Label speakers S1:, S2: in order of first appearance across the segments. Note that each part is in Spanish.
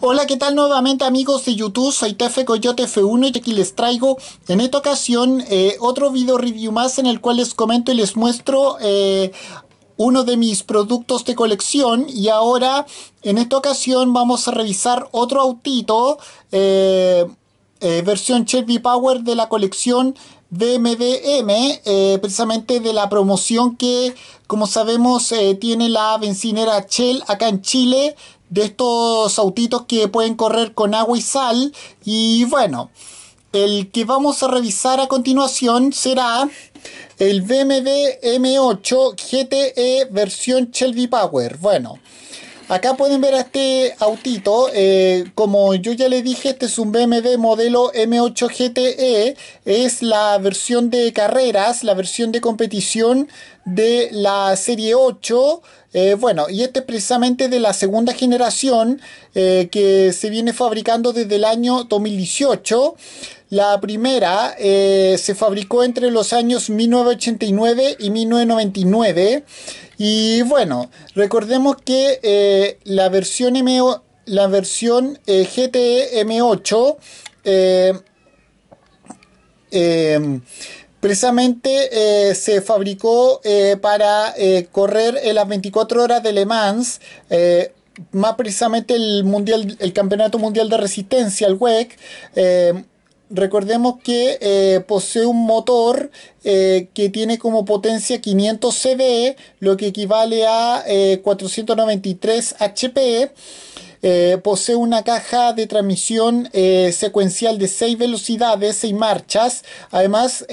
S1: Hola, ¿qué tal nuevamente amigos de YouTube? Soy Tefe Coyote F1 y aquí les traigo en esta ocasión eh, otro video review más en el cual les comento y les muestro eh, uno de mis productos de colección y ahora en esta ocasión vamos a revisar otro autito eh, versión Chevy Power de la colección BMDM, precisamente de la promoción que, como sabemos, tiene la bencinera Shell acá en Chile, de estos autitos que pueden correr con agua y sal. Y bueno, el que vamos a revisar a continuación será el BMW M8 GTE versión Shelby Power. Bueno, Acá pueden ver a este autito, eh, como yo ya le dije, este es un BMW modelo M8 GTE, es la versión de carreras, la versión de competición de la serie 8, eh, bueno, y este es precisamente de la segunda generación eh, que se viene fabricando desde el año 2018. La primera eh, se fabricó entre los años 1989 y 1999. Y bueno, recordemos que eh, la versión, M la versión eh, e M8 em, precisamente se fabricó para correr en las 24 horas de Le Mans, más precisamente el, mundial, el Campeonato Mundial de Resistencia, el WEC. Recordemos que eh, posee un motor eh, que tiene como potencia 500 CV, lo que equivale a 493 eh, HP. posee una caja de transmisión secuencial de 6 velocidades, 6 marchas. Además,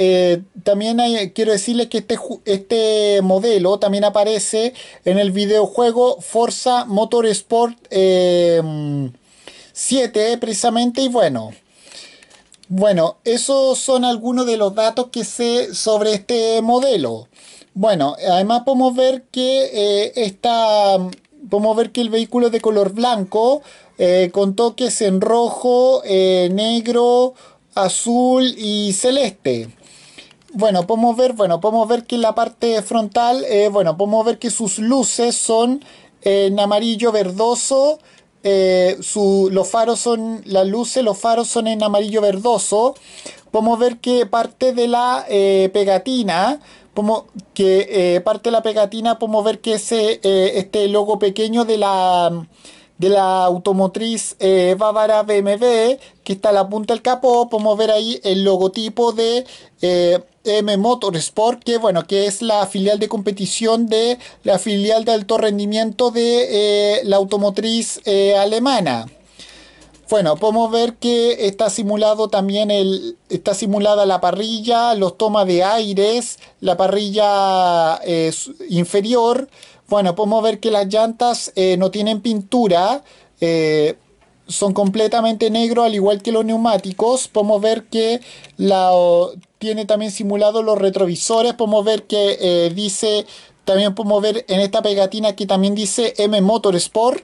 S1: también quiero decirles que este, este, modelo también aparece en el videojuego Forza Motorsport 7, precisamente. Y bueno. Bueno, esos son algunos de los datos que sé sobre este modelo. Bueno, además podemos ver que eh, podemos ver que el vehículo es de color blanco, eh, con toques en rojo, eh, negro, azul y celeste. Bueno, podemos ver, bueno, podemos ver que en la parte frontal, bueno, podemos ver que sus luces son en amarillo verdoso, eh, su, los faros son, las luces, los faros son en amarillo verdoso. Podemos ver que parte de la eh, pegatina, como que eh, parte de la pegatina podemos ver que ese, este logo pequeño de la de la automotriz eh, bávara BMW, que está a la punta del capó, podemos ver ahí el logotipo de eh, M Motorsport, que bueno, que es la filial de competición de la filial de alto rendimiento de eh, la automotriz eh, alemana. Bueno, podemos ver que está simulado también el. está simulada la parrilla, los tomas de aires, la parrilla inferior. Bueno, podemos ver que las llantas eh, no tienen pintura, eh, son completamente negro, al igual que los neumáticos. Podemos ver que la, tiene también simulados los retrovisores. Podemos ver que eh, dice, también podemos ver en esta pegatina que también dice M Motorsport.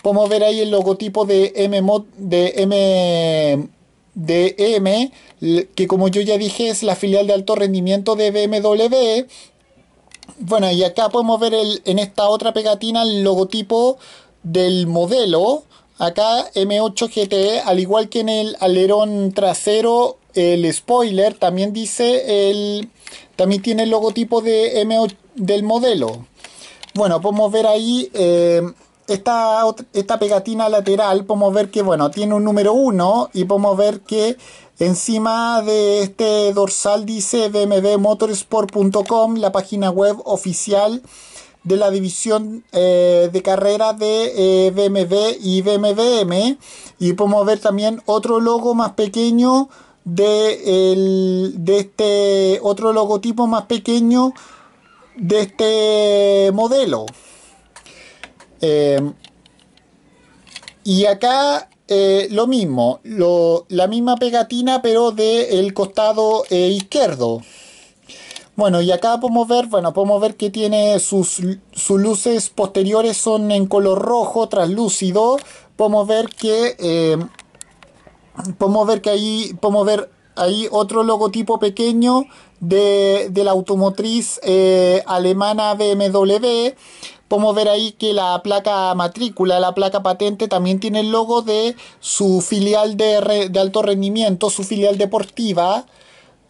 S1: Podemos ver ahí el logotipo de M, de de M, que como yo ya dije es la filial de alto rendimiento de BMW. Bueno, y acá podemos ver el, en esta otra pegatina el logotipo del modelo. Acá M8 gt e, al igual que en el alerón trasero, el spoiler también dice el. También tiene el logotipo de m del modelo. Bueno, podemos ver ahí eh, esta, esta pegatina lateral. Podemos ver que, bueno, tiene un número 1 y podemos ver que Encima de este dorsal dice bmwmotorsport.com, la página web oficial de la división eh, de carrera de BMB eh, BMW y BMWM. Y podemos ver también otro logo más pequeño de, el, de este otro logotipo más pequeño de este modelo. Eh, y acá eh, lo mismo, la misma pegatina pero del el costado eh, izquierdo. Bueno, y acá podemos ver, bueno, podemos ver que tiene sus, luces posteriores son en color rojo, translúcido. Podemos ver que, eh, podemos ver que ahí, podemos ver ahí otro logotipo pequeño de, la automotriz alemana BMW podemos ver ahí que la placa matrícula, la placa patente también tiene el logo de su filial de, alto rendimiento, su filial deportiva.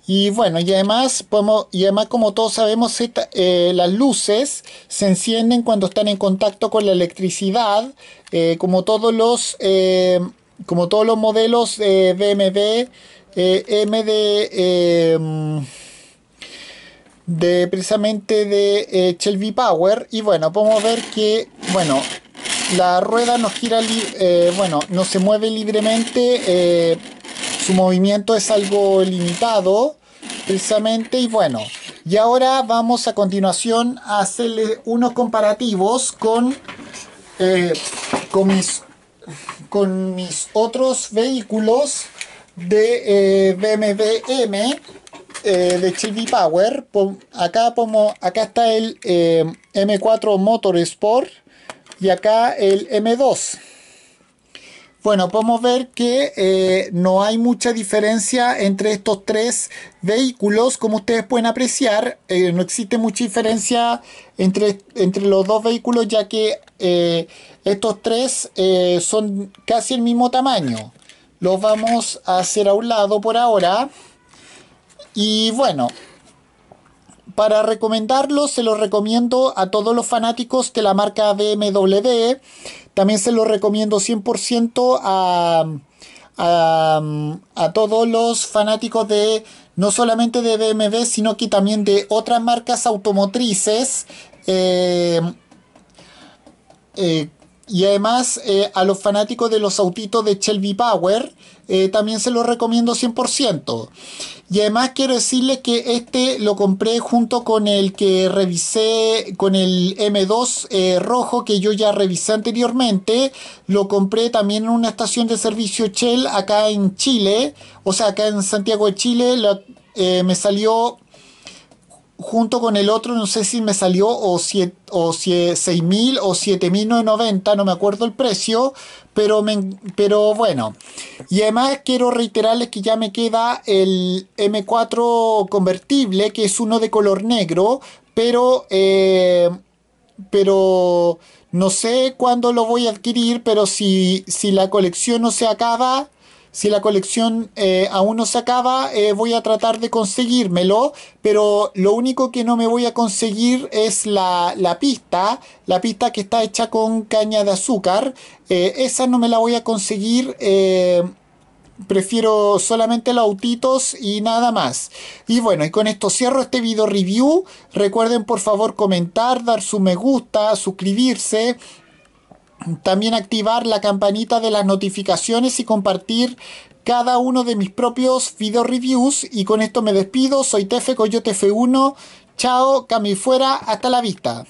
S1: Y bueno, y además, podemos, y además como todos sabemos, eh, las luces se encienden cuando están en contacto con la electricidad, eh, como, todos los, eh, como todos los modelos BMW, M de precisamente de eh, Shelby Power y bueno podemos ver que bueno la rueda no gira eh, bueno no se mueve libremente eh, su movimiento es algo limitado precisamente y bueno y ahora vamos a continuación a hacerle unos comparativos con con mis con mis otros vehículos de BMW M eh, de Chevy Power, acá, como, acá está el eh, M4 Motor Sport y acá el M2. Bueno, podemos ver que eh, no hay mucha diferencia entre estos tres vehículos, como ustedes pueden apreciar, no existe mucha diferencia entre, entre los dos vehículos, ya que estos tres son casi el mismo tamaño. Los vamos a hacer a un lado por ahora. Y bueno, para recomendarlo, se lo recomiendo a todos los fanáticos de la marca BMW. También se lo recomiendo 100% a, a, todos los fanáticos de no solamente de BMW, sino que también de otras marcas automotrices. Eh, eh, y además eh, a los fanáticos de los autitos de Shelby Power, también se los recomiendo 100%. Y además quiero decirle que este lo compré junto con el que revisé, con el M2 eh, rojo que yo ya revisé anteriormente. Lo compré también en una estación de servicio Shell acá en Chile, o sea, acá en Santiago de Chile. Eh, me salió junto con el otro, no sé si me salió o, o 6.000 o 7.990, no me acuerdo el precio, pero, pero bueno. Y además quiero reiterarles que ya me queda el M4 convertible, que es uno de color negro, pero... Eh, pero no sé cuándo lo voy a adquirir, pero si, si la colección no se acaba, si la colección eh, aún no se acaba, eh, voy a tratar de conseguírmelo, pero lo único que no me voy a conseguir es la, pista, la pista que está hecha con caña de azúcar. Eh, esa no me la voy a conseguir prefiero solamente los autitos y nada más. Y bueno, y con esto cierro este video review. Recuerden por favor comentar, dar su me gusta, suscribirse. También activar la campanita de las notificaciones y compartir cada uno de mis propios video reviews. Y con esto me despido. Soy Tefe Coyote F1. Chao, Cami fuera. Hasta la vista.